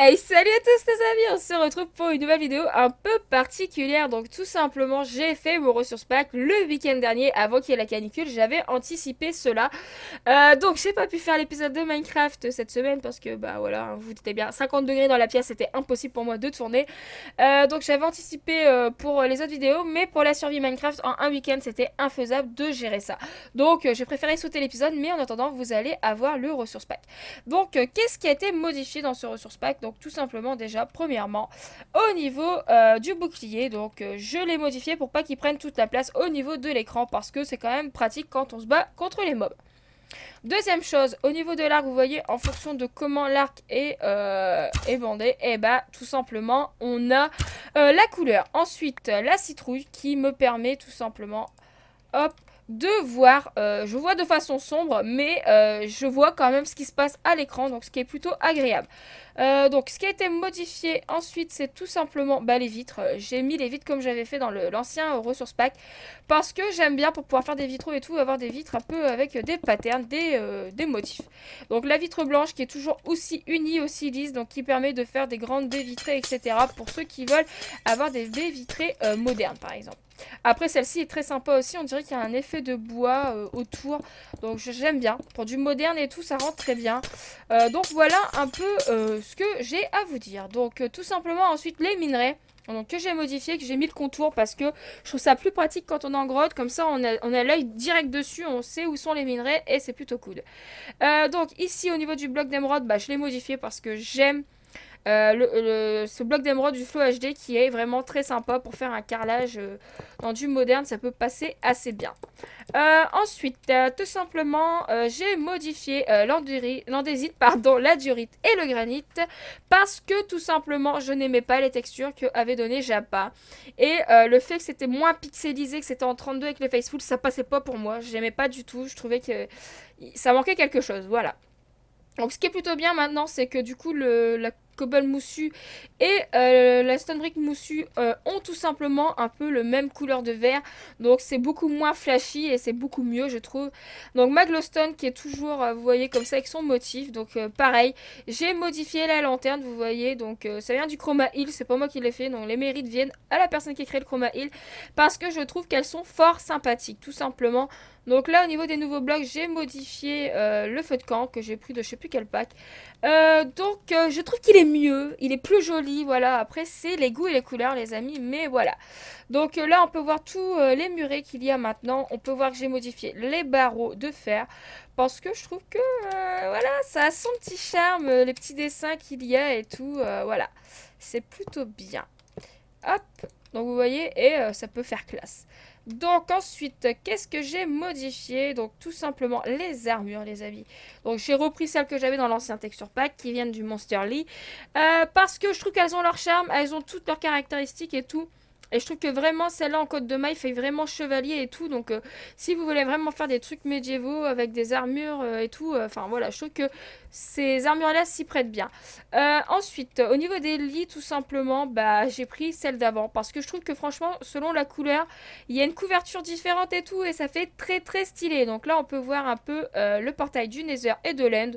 Hey salut à tous les amis, on se retrouve pour une nouvelle vidéo un peu particulière. Donc tout simplement j'ai fait mon ressource pack le week-end dernier avant qu'il y ait la canicule, j'avais anticipé cela. Euh, donc j'ai pas pu faire l'épisode de Minecraft cette semaine parce que bah voilà, hein, vous dites bien 50 degrés dans la pièce c'était impossible pour moi de tourner. Euh, donc j'avais anticipé euh, pour les autres vidéos mais pour la survie Minecraft en un week-end c'était infaisable de gérer ça. Donc j'ai préféré sauter l'épisode mais en attendant vous allez avoir le ressource pack. Donc qu'est-ce qui a été modifié dans ce ressource pack donc tout simplement déjà, premièrement, au niveau euh, du bouclier, donc euh, je l'ai modifié pour pas qu'il prenne toute la place au niveau de l'écran parce que c'est quand même pratique quand on se bat contre les mobs. Deuxième chose, au niveau de l'arc, vous voyez, en fonction de comment l'arc est, euh, est, bandé, et eh bah ben, tout simplement, on a la couleur. Ensuite, la citrouille qui me permet tout simplement, hop, de voir, euh, je vois de façon sombre, mais euh, je vois quand même ce qui se passe à l'écran, donc ce qui est plutôt agréable. Euh, donc ce qui a été modifié ensuite, c'est tout simplement bah, les vitres. J'ai mis les vitres comme j'avais fait dans l'ancien ressource pack, parce que j'aime bien pour pouvoir faire des vitraux et tout, avoir des vitres un peu avec des patterns, des, des motifs. Donc la vitre blanche qui est toujours aussi unie, aussi lisse, donc qui permet de faire des grandes baies vitrées, etc. pour ceux qui veulent avoir des baies vitrées modernes par exemple. Après, celle-ci est très sympa aussi. On dirait qu'il y a un effet de bois euh, autour. Donc, j'aime bien. Pour du moderne et tout, ça rentre très bien. Euh, donc, voilà un peu euh, ce que j'ai à vous dire. Donc, tout simplement, ensuite, les minerais. Donc que j'ai modifié, que j'ai mis le contour parce que je trouve ça plus pratique quand on est en grotte. Comme ça, on a, l'œil direct dessus, on sait où sont les minerais et c'est plutôt cool. donc ici, au niveau du bloc d'émeraude, bah, je l'ai modifié parce que j'aime euh, le, ce bloc d'émeraude du Flow HD qui est vraiment très sympa pour faire un carrelage euh, dans du moderne, ça peut passer assez bien. Euh, ensuite, tout simplement, j'ai modifié l'andésite, pardon, la diorite et le granit parce que tout simplement, je n'aimais pas les textures que avait donné Japa. Et le fait que c'était moins pixelisé, que c'était en 32 avec le facefull, ça passait pas pour moi. J'aimais pas du tout, je trouvais que ça manquait quelque chose, voilà. Donc ce qui est plutôt bien maintenant, c'est que du coup, le, la Cobble moussu et euh, la Stone moussu euh, ont tout simplement un peu le même couleur de vert. Donc c'est beaucoup moins flashy et c'est beaucoup mieux je trouve. Donc ma qui est toujours, euh, vous voyez comme ça avec son motif. Donc pareil, j'ai modifié la lanterne, vous voyez. Donc ça vient du Chroma Hill, c'est pas moi qui l'ai fait. Donc les mérites viennent à la personne qui crée le Chroma Hill parce que je trouve qu'elles sont fort sympathiques tout simplement. Donc là, au niveau des nouveaux blocs, j'ai modifié euh, le feu de camp que j'ai pris de je sais plus quel pack. Euh, donc, euh, je trouve qu'il est mieux. Il est plus joli, voilà. Après, c'est les goûts et les couleurs, les amis. Mais voilà. Donc là, on peut voir tous les murets qu'il y a maintenant. On peut voir que j'ai modifié les barreaux de fer. Parce que je trouve que, voilà, ça a son petit charme. Les petits dessins qu'il y a et tout. voilà. C'est plutôt bien. Hop. Donc, vous voyez, et ça peut faire classe. Donc ensuite, qu'est-ce que j'ai modifié Donc tout simplement les armures, les amis. Donc j'ai repris celles que j'avais dans l'ancien texture pack qui viennent du Monster Lee. Euh, parce que je trouve qu'elles ont leur charme, elles ont toutes leurs caractéristiques et tout. Et je trouve que vraiment celle-là en Côte de Maille fait vraiment chevalier et tout. Donc euh, si vous voulez vraiment faire des trucs médiévaux avec des armures euh, et tout, euh, enfin voilà, je trouve que ces armures-là s'y prêtent bien. ensuite, au niveau des lits, tout simplement, bah j'ai pris celle d'avant. Parce que je trouve que franchement, selon la couleur, il y a une couverture différente et tout. Et ça fait très très stylé. Donc là, on peut voir un peu le portail du Nether et de l'End.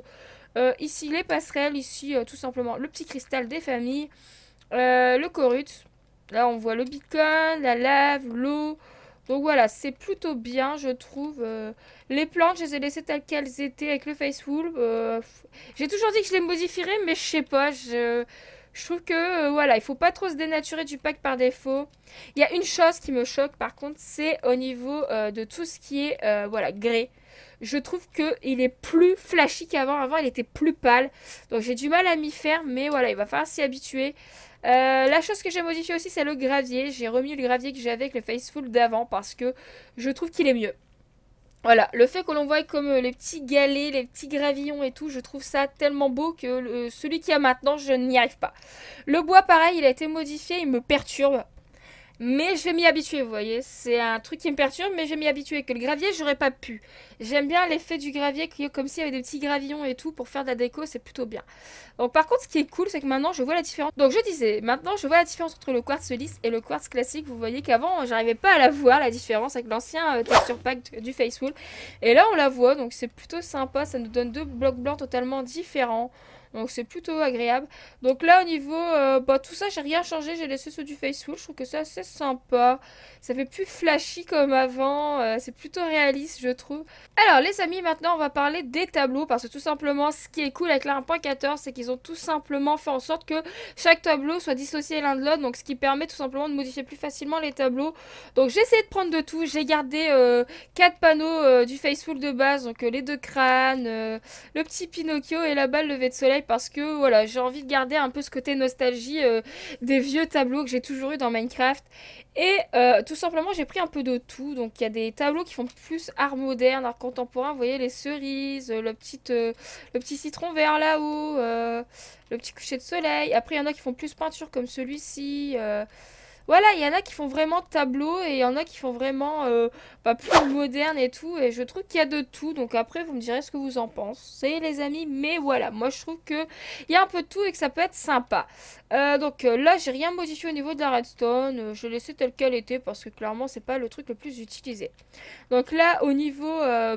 ici, les passerelles. Ici, tout simplement, le petit cristal des familles. le Corut. Là, on voit le beacon, la lave, l'eau. Donc voilà, c'est plutôt bien, je trouve. Euh, les plantes, je les ai laissées telles qu'elles étaient avec le face wool. Euh, j'ai toujours dit que je les modifierais, mais je sais pas. Je, trouve que, euh, voilà, il faut pas trop se dénaturer du pack par défaut. Il y a une chose qui me choque, par contre, c'est au niveau de tout ce qui est, voilà, grès je trouve qu'il est plus flashy qu'avant. Avant, il était plus pâle. Donc, j'ai du mal à m'y faire, mais voilà, il va falloir s'y habituer. Euh, la chose que j'ai modifiée aussi, c'est le gravier. J'ai remis le gravier que j'avais avec le Faceful d'avant parce que je trouve qu'il est mieux. Voilà, le fait que l'on voit comme euh, les petits galets, les petits gravillons et tout, je trouve ça tellement beau que euh, celui qu'il y a maintenant, je n'y arrive pas. Le bois, pareil, il a été modifié, il me perturbe. Mais je vais m'y habituer, vous voyez. C'est un truc qui me perturbe, mais je vais m'y habituer. Que le gravier, j'aurais pas pu. J'aime bien l'effet du gravier, comme s'il y avait des petits gravillons et tout pour faire de la déco, c'est plutôt bien. Donc par contre, ce qui est cool, c'est que maintenant, je vois la différence. Donc je disais, maintenant, je vois la différence entre le quartz lisse et le quartz classique. Vous voyez qu'avant, j'arrivais pas à la voir, la différence avec l'ancien euh, texture pack du wool. Et là, on la voit, donc c'est plutôt sympa. Ça nous donne deux blocs blancs totalement différents. Donc c'est plutôt agréable. Donc là au niveau, euh, bah, tout ça j'ai rien changé, j'ai laissé ceux du Faceful, je trouve que c'est assez sympa. Ça fait plus flashy comme avant, euh, c'est plutôt réaliste je trouve. Alors les amis maintenant on va parler des tableaux parce que tout simplement ce qui est cool avec la 1.14 c'est qu'ils ont tout simplement fait en sorte que chaque tableau soit dissocié l'un de l'autre donc ce qui permet tout simplement de modifier plus facilement les tableaux. Donc j'ai essayé de prendre de tout, j'ai gardé euh, quatre 4 panneaux du Faceful de base donc les deux crânes, le petit Pinocchio et la balle levée de soleil parce que voilà, j'ai envie de garder un peu ce côté nostalgie euh, des vieux tableaux que j'ai toujours eu dans Minecraft. Et euh, tout simplement, j'ai pris un peu de tout. Donc, il y a des tableaux qui font plus art moderne, art contemporain. Vous voyez les cerises, euh, le petit, le petit citron vert là-haut, le petit coucher de soleil. Après, il y en a qui font plus peinture comme celui-ci. Voilà, il y en a qui font vraiment tableau et il y en a qui font vraiment pas euh, bah, plus moderne et tout. Et je trouve qu'il y a de tout. Donc après, vous me direz ce que vous en pensez, les amis. Mais voilà, moi je trouve qu'il y a un peu de tout et que ça peut être sympa. Euh, donc euh, là, j'ai rien modifié au niveau de la redstone. Je l'ai laissé tel qu'elle était parce que clairement, c'est pas le truc le plus utilisé. Donc là, au niveau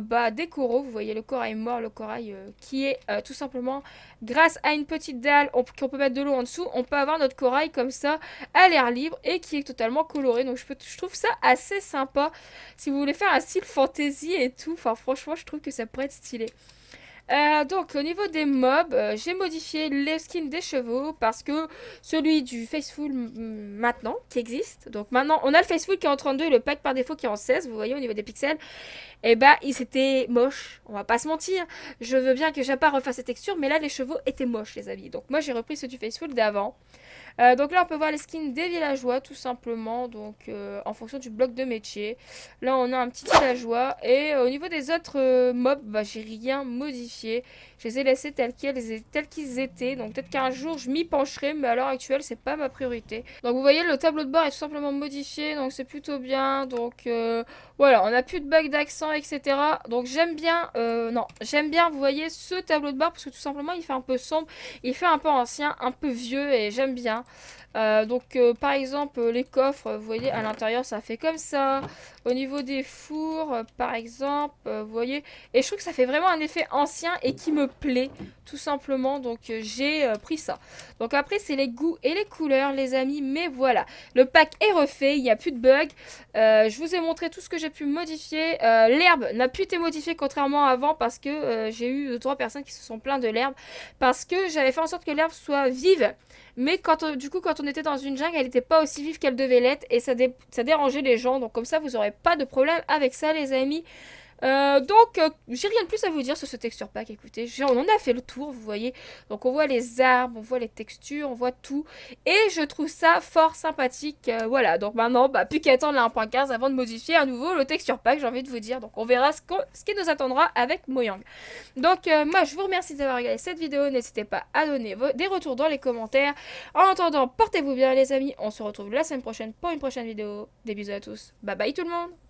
bah, des coraux, vous voyez le corail mort, le corail qui est tout simplement grâce à une petite dalle qu'on peut mettre de l'eau en dessous. On peut avoir notre corail comme ça à l'air libre qui est totalement coloré. Donc je, trouve ça assez sympa. Si vous voulez faire un style fantasy et tout, enfin franchement je trouve que ça pourrait être stylé. Euh, donc au niveau des mobs, euh, j'ai modifié les skins des chevaux parce que celui du Faceful maintenant qui existe. Donc maintenant on a le Faceful qui est en 32 et le pack par défaut qui est en 16, vous voyez au niveau des pixels. Et eh bah ben, il s'était moche, on va pas se mentir. Je veux bien que pas refasse cette textures mais là les chevaux étaient moches les amis. Donc moi j'ai repris ceux du Faceful d'avant. Euh, donc là, on peut voir les skins des villageois, tout simplement, donc euh, en fonction du bloc de métier. Là, on a un petit villageois. Et euh, au niveau des autres mobs, bah, j'ai rien modifié. Je les ai laissés tels qu'ils qu'ils étaient. Donc peut-être qu'un jour je m'y pencherai, mais à l'heure actuelle c'est pas ma priorité. Donc vous voyez le tableau de bord est tout simplement modifié, donc c'est plutôt bien. Donc euh, voilà, on n'a plus de bugs d'accent, etc. Donc j'aime bien, euh, non, j'aime bien, vous voyez, ce tableau de bord parce que tout simplement il fait un peu sombre, il fait un peu ancien, un peu vieux et j'aime bien. Euh, donc par exemple les coffres, vous voyez à l'intérieur ça fait comme ça. Au niveau des fours, par exemple, vous voyez. Et je trouve que ça fait vraiment un effet ancien et qui me plaît, tout simplement. Donc euh, j'ai euh, pris ça. Donc après, c'est les goûts et les couleurs, les amis. Mais voilà, le pack est refait, il n'y a plus de bugs. Euh, je vous ai montré tout ce que j'ai pu modifier. l'herbe n'a plus été modifiée contrairement à avant parce que j'ai eu trois personnes qui se sont plaintes de l'herbe. Parce que j'avais fait en sorte que l'herbe soit vive. Mais quand du coup, quand on était dans une jungle, elle n'était pas aussi vive qu'elle devait l'être. Et ça, ça dérangeait les gens. Donc comme ça, vous n'aurez pas de problème avec ça, les amis. Euh, donc, euh, j'ai rien de plus à vous dire sur ce texture pack. Écoutez, on en a fait le tour, vous voyez. Donc, on voit les arbres, on voit les textures, on voit tout. Et je trouve ça fort sympathique. Euh, voilà, donc maintenant, bah, plus qu'à attendre la 1.15 avant de modifier à nouveau le texture pack, j'ai envie de vous dire. Donc, on verra ce, qui nous attendra avec Moyang. Donc, moi, je vous remercie d'avoir regardé cette vidéo. N'hésitez pas à donner vos, des retours dans les commentaires. En attendant, portez-vous bien, les amis. On se retrouve la semaine prochaine pour une prochaine vidéo. Des bisous à tous. Bye bye tout le monde